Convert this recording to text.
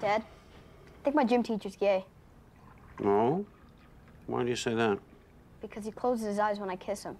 Dad, I think my gym teacher's gay. No? Why do you say that? Because he closes his eyes when I kiss him.